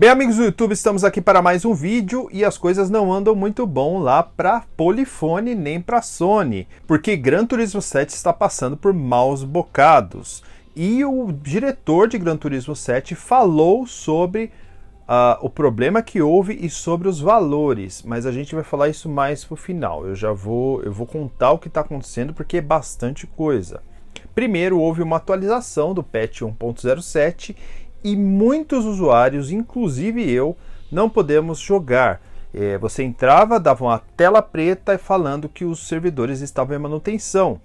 Bem, amigos do YouTube, estamos aqui para mais um vídeo e as coisas não andam muito bom lá para Polifone nem para Sony, porque Gran Turismo 7 está passando por maus bocados. E o diretor de Gran Turismo 7 falou sobre uh, o problema que houve e sobre os valores, mas a gente vai falar isso mais pro final. Eu já vou, eu vou contar o que está acontecendo porque é bastante coisa. Primeiro, houve uma atualização do patch 1.07 e muitos usuários, inclusive eu, não podemos jogar. É, você entrava, dava uma tela preta falando que os servidores estavam em manutenção,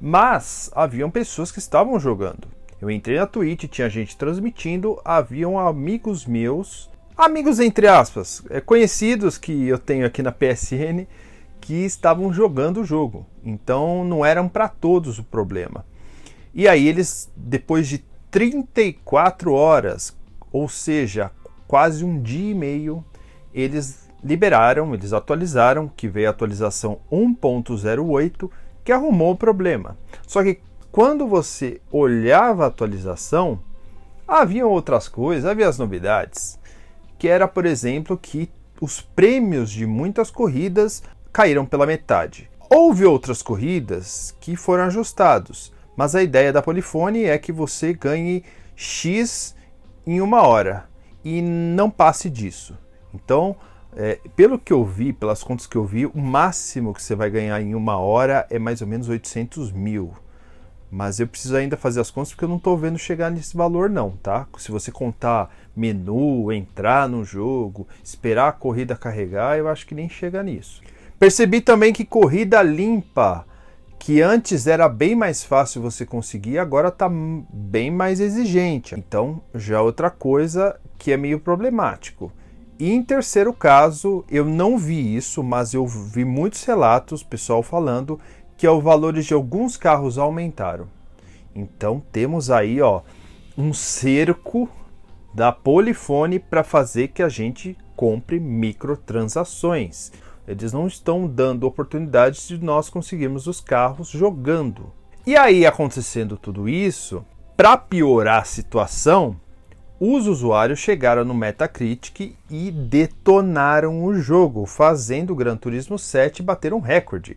mas haviam pessoas que estavam jogando. Eu entrei na Twitch, tinha gente transmitindo, haviam amigos meus, amigos entre aspas, é, conhecidos que eu tenho aqui na PSN, que estavam jogando o jogo. Então não eram para todos o problema. E aí eles, depois de 34 horas, ou seja, quase um dia e meio, eles liberaram, eles atualizaram, que veio a atualização 1.08, que arrumou o problema. Só que quando você olhava a atualização, havia outras coisas, havia as novidades, que era, por exemplo, que os prêmios de muitas corridas caíram pela metade. Houve outras corridas que foram ajustados, mas a ideia da Polifone é que você ganhe X em uma hora e não passe disso. Então, é, pelo que eu vi, pelas contas que eu vi, o máximo que você vai ganhar em uma hora é mais ou menos 800 mil. Mas eu preciso ainda fazer as contas porque eu não estou vendo chegar nesse valor não, tá? Se você contar menu, entrar no jogo, esperar a corrida carregar, eu acho que nem chega nisso. Percebi também que corrida limpa que antes era bem mais fácil você conseguir, agora está bem mais exigente. Então, já é outra coisa que é meio problemático. E em terceiro caso, eu não vi isso, mas eu vi muitos relatos, pessoal falando que é os valores de alguns carros aumentaram. Então temos aí, ó, um cerco da Polifone para fazer que a gente compre microtransações. Eles não estão dando oportunidades de nós conseguirmos os carros jogando. E aí, acontecendo tudo isso, para piorar a situação, os usuários chegaram no Metacritic e detonaram o jogo, fazendo o Gran Turismo 7 bater um recorde.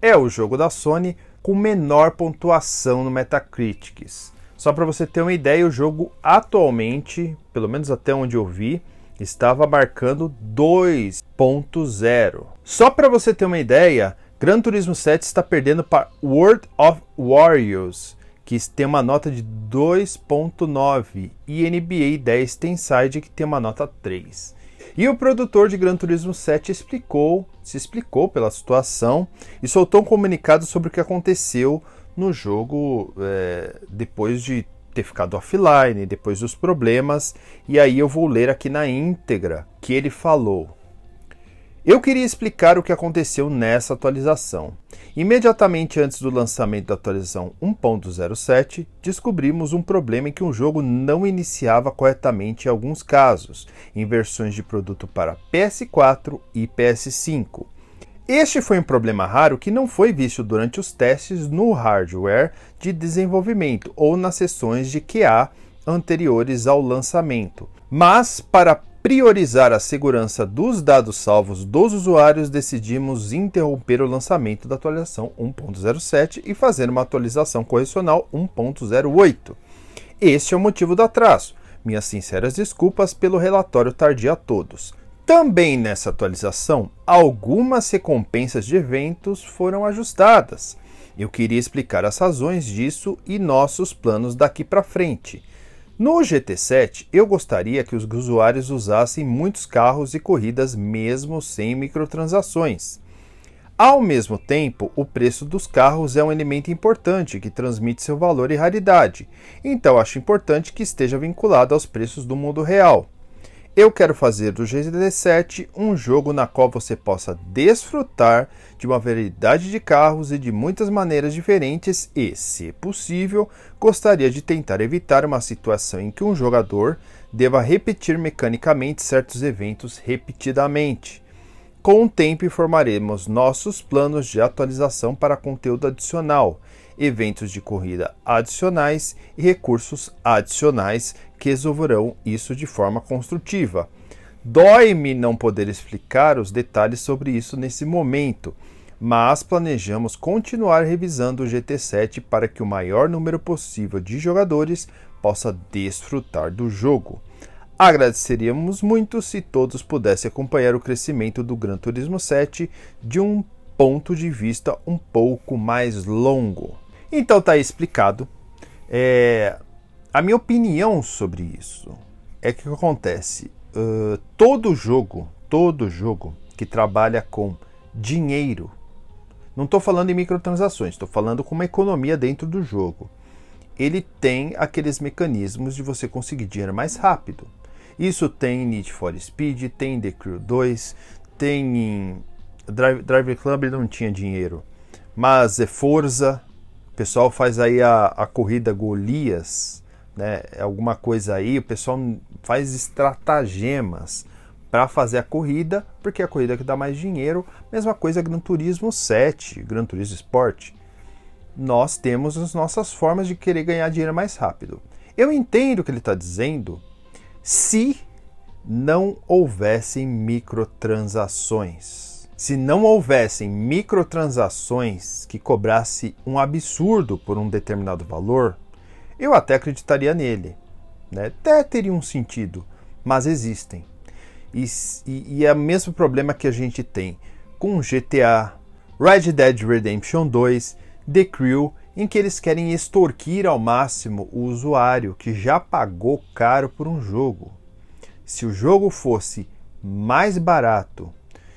É o jogo da Sony com menor pontuação no Metacritic's. Só para você ter uma ideia, o jogo atualmente, pelo menos até onde eu vi, estava marcando 2.0. Só para você ter uma ideia, Gran Turismo 7 está perdendo para World of Warriors, que tem uma nota de 2.9, e NBA 10 Tenside, que tem uma nota 3. E o produtor de Gran Turismo 7 explicou, se explicou pela situação e soltou um comunicado sobre o que aconteceu no jogo é, depois de ter ficado offline, depois dos problemas, e aí eu vou ler aqui na íntegra que ele falou. Eu queria explicar o que aconteceu nessa atualização. Imediatamente antes do lançamento da atualização 1.07, descobrimos um problema em que um jogo não iniciava corretamente em alguns casos, em versões de produto para PS4 e PS5. Este foi um problema raro que não foi visto durante os testes no hardware de desenvolvimento ou nas sessões de QA anteriores ao lançamento. Mas, para priorizar a segurança dos dados salvos dos usuários, decidimos interromper o lançamento da atualização 1.07 e fazer uma atualização correcional 1.08. Este é o motivo do atraso. Minhas sinceras desculpas pelo relatório tardio a todos. Também nessa atualização, algumas recompensas de eventos foram ajustadas. Eu queria explicar as razões disso e nossos planos daqui para frente. No GT7, eu gostaria que os usuários usassem muitos carros e corridas mesmo sem microtransações. Ao mesmo tempo, o preço dos carros é um elemento importante que transmite seu valor e raridade, então acho importante que esteja vinculado aos preços do mundo real. Eu quero fazer do GD7 um jogo na qual você possa desfrutar de uma variedade de carros e de muitas maneiras diferentes e, se possível, gostaria de tentar evitar uma situação em que um jogador deva repetir mecanicamente certos eventos repetidamente. Com o tempo informaremos nossos planos de atualização para conteúdo adicional, eventos de corrida adicionais e recursos adicionais resolverão isso de forma construtiva. Dói-me não poder explicar os detalhes sobre isso nesse momento, mas planejamos continuar revisando o GT7 para que o maior número possível de jogadores possa desfrutar do jogo. Agradeceríamos muito se todos pudessem acompanhar o crescimento do Gran Turismo 7 de um ponto de vista um pouco mais longo. Então tá explicado. É, a minha opinião sobre isso é que o que acontece? Uh, todo jogo, todo jogo que trabalha com dinheiro, não estou falando em microtransações, estou falando com uma economia dentro do jogo. Ele tem aqueles mecanismos de você conseguir dinheiro mais rápido. Isso tem em Need for Speed, tem em The Crew 2, tem em Drive, Drive Club não tinha dinheiro, mas é Forza. O pessoal faz aí a, a corrida Golias né, alguma coisa aí, o pessoal faz estratagemas para fazer a corrida, porque é a corrida que dá mais dinheiro. Mesma coisa Gran Turismo 7, Gran Turismo Sport. Nós temos as nossas formas de querer ganhar dinheiro mais rápido. Eu entendo o que ele está dizendo se não houvessem microtransações. Se não houvessem microtransações que cobrasse um absurdo por um determinado valor, eu até acreditaria nele. Né? Até teria um sentido, mas existem. E, e, e é o mesmo problema que a gente tem com GTA, Red Dead Redemption 2, The Crew, em que eles querem extorquir ao máximo o usuário que já pagou caro por um jogo. Se o jogo fosse mais barato,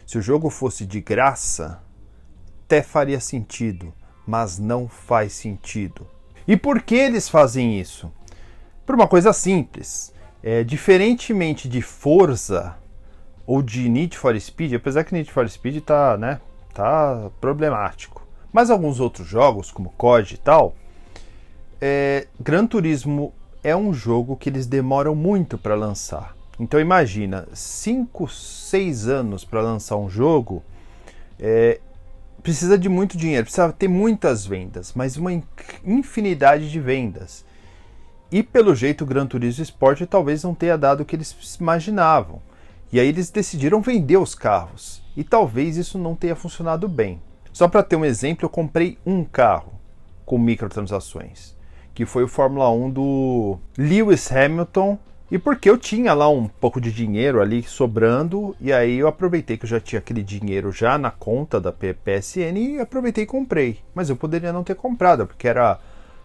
se o jogo fosse de graça, até faria sentido, mas não faz sentido. E por que eles fazem isso? Por uma coisa simples. É, diferentemente de Forza ou de Need for Speed, apesar que Need for Speed tá, né, tá problemático, mas alguns outros jogos, como COD e tal, é, Gran Turismo é um jogo que eles demoram muito para lançar. Então imagina, 5, 6 anos para lançar um jogo, é, precisa de muito dinheiro, precisa ter muitas vendas, mas uma infinidade de vendas. E pelo jeito o Gran Turismo Sport talvez não tenha dado o que eles imaginavam. E aí eles decidiram vender os carros. E talvez isso não tenha funcionado bem. Só para ter um exemplo, eu comprei um carro com microtransações, que foi o Fórmula 1 do Lewis Hamilton e porque eu tinha lá um pouco de dinheiro ali sobrando, e aí eu aproveitei que eu já tinha aquele dinheiro já na conta da PSN e aproveitei e comprei. Mas eu poderia não ter comprado, porque era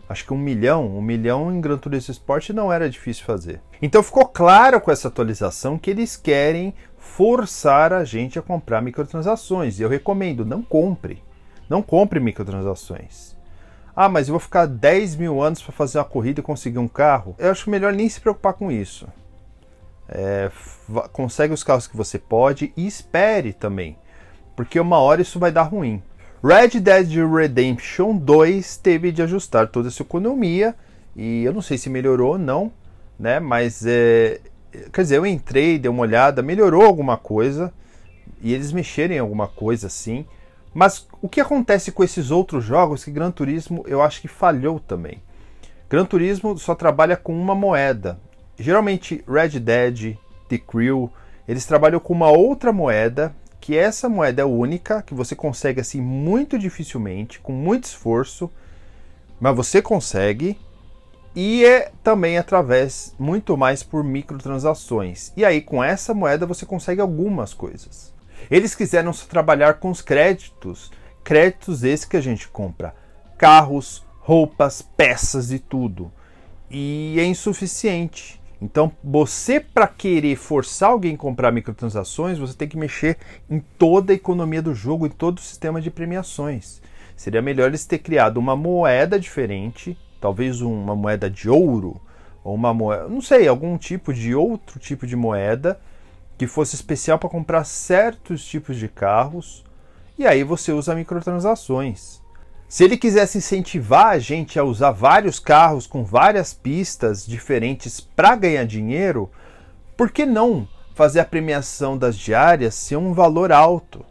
acho que um milhão, um milhão em Gran Turismo Sport não era difícil fazer. Então ficou claro com essa atualização que eles querem forçar a gente a comprar microtransações. E eu recomendo, não compre. Não compre microtransações. Ah, mas eu vou ficar 10 mil anos para fazer uma corrida e conseguir um carro. Eu acho melhor nem se preocupar com isso. É, consegue os carros que você pode e espere também, porque uma hora isso vai dar ruim. Red Dead Redemption 2 teve de ajustar toda essa economia e eu não sei se melhorou ou não, né? Mas é, quer dizer, eu entrei, dei uma olhada, melhorou alguma coisa e eles mexerem em alguma coisa assim mas o que acontece com esses outros jogos que Gran Turismo eu acho que falhou também? Gran Turismo só trabalha com uma moeda. Geralmente Red Dead, The Crew, eles trabalham com uma outra moeda, que essa moeda é única, que você consegue assim muito dificilmente, com muito esforço, mas você consegue. E é também através muito mais por microtransações. E aí com essa moeda você consegue algumas coisas. Eles quiseram trabalhar com os créditos, créditos esses que a gente compra, carros, roupas, peças e tudo. E é insuficiente. Então, você para querer forçar alguém a comprar microtransações, você tem que mexer em toda a economia do jogo, em todo o sistema de premiações. Seria melhor eles ter criado uma moeda diferente, talvez uma moeda de ouro, ou uma moeda, não sei, algum tipo de outro tipo de moeda que fosse especial para comprar certos tipos de carros, e aí você usa microtransações. Se ele quisesse incentivar a gente a usar vários carros com várias pistas diferentes para ganhar dinheiro, por que não fazer a premiação das diárias ser um valor alto?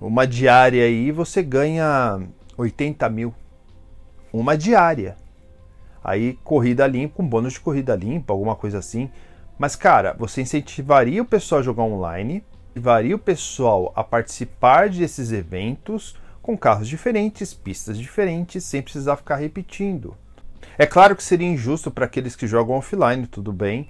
Uma diária aí você ganha 80 mil. Uma diária. Aí corrida limpa, um bônus de corrida limpa, alguma coisa assim. Mas, cara, você incentivaria o pessoal a jogar online, incentivaria o pessoal a participar desses eventos com carros diferentes, pistas diferentes, sem precisar ficar repetindo. É claro que seria injusto para aqueles que jogam offline, tudo bem,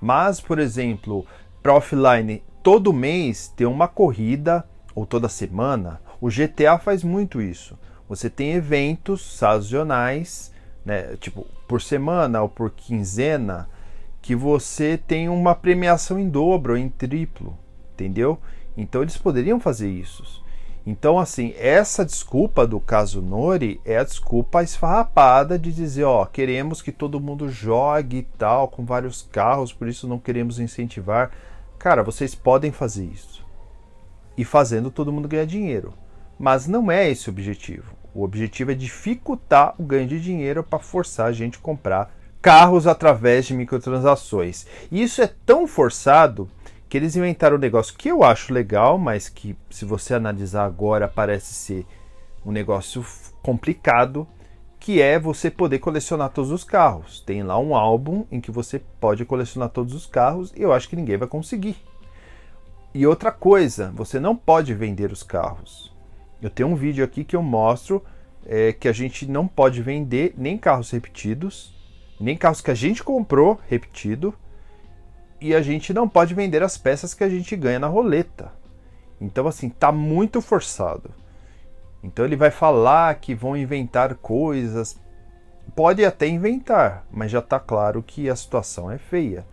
mas, por exemplo, para offline, todo mês ter uma corrida, ou toda semana, o GTA faz muito isso. Você tem eventos sazonais, né, tipo por semana ou por quinzena que você tem uma premiação em dobro, em triplo, entendeu? Então eles poderiam fazer isso. Então, assim, essa desculpa do caso Nori é a desculpa esfarrapada de dizer, ó, queremos que todo mundo jogue e tal, com vários carros, por isso não queremos incentivar. Cara, vocês podem fazer isso. E fazendo todo mundo ganhar dinheiro. Mas não é esse o objetivo. O objetivo é dificultar o ganho de dinheiro para forçar a gente a comprar carros através de microtransações. E isso é tão forçado que eles inventaram um negócio que eu acho legal, mas que se você analisar agora parece ser um negócio complicado, que é você poder colecionar todos os carros. Tem lá um álbum em que você pode colecionar todos os carros e eu acho que ninguém vai conseguir. E outra coisa, você não pode vender os carros. Eu tenho um vídeo aqui que eu mostro é, que a gente não pode vender nem carros repetidos, nem carros que a gente comprou, repetido, e a gente não pode vender as peças que a gente ganha na roleta. Então, assim, tá muito forçado. Então, ele vai falar que vão inventar coisas. Pode até inventar, mas já tá claro que a situação é feia.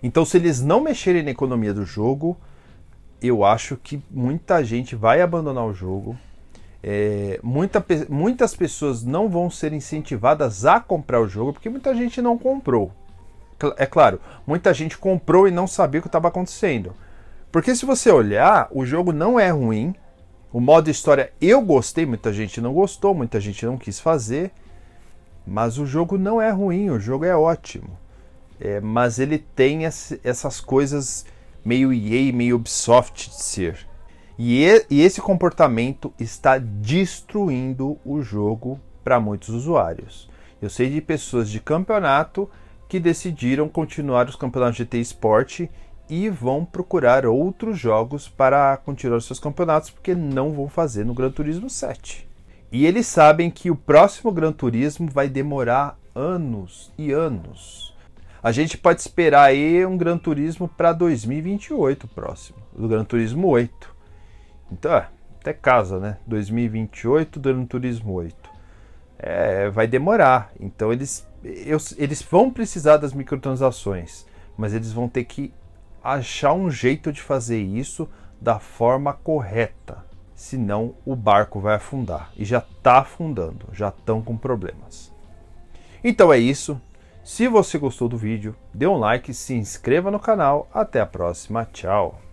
Então, se eles não mexerem na economia do jogo, eu acho que muita gente vai abandonar o jogo é, muita, muitas pessoas não vão ser incentivadas a comprar o jogo porque muita gente não comprou. É claro, muita gente comprou e não sabia o que estava acontecendo. Porque se você olhar, o jogo não é ruim. O modo história eu gostei, muita gente não gostou, muita gente não quis fazer. Mas o jogo não é ruim, o jogo é ótimo. É, mas ele tem essas coisas meio EA, meio Ubisoft de ser e, e esse comportamento está destruindo o jogo para muitos usuários. Eu sei de pessoas de campeonato que decidiram continuar os campeonatos de GT Sport e vão procurar outros jogos para continuar seus campeonatos, porque não vão fazer no Gran Turismo 7. E eles sabem que o próximo Gran Turismo vai demorar anos e anos. A gente pode esperar aí um Gran Turismo para 2028 próximo, do Gran Turismo 8. Então, é, até casa, né? 2028, Gran Turismo 8. É, vai demorar. Então, eles, eu, eles vão precisar das microtransações, mas eles vão ter que achar um jeito de fazer isso da forma correta. Senão o barco vai afundar. E já está afundando, já estão com problemas. Então é isso. Se você gostou do vídeo, dê um like, se inscreva no canal. Até a próxima. Tchau.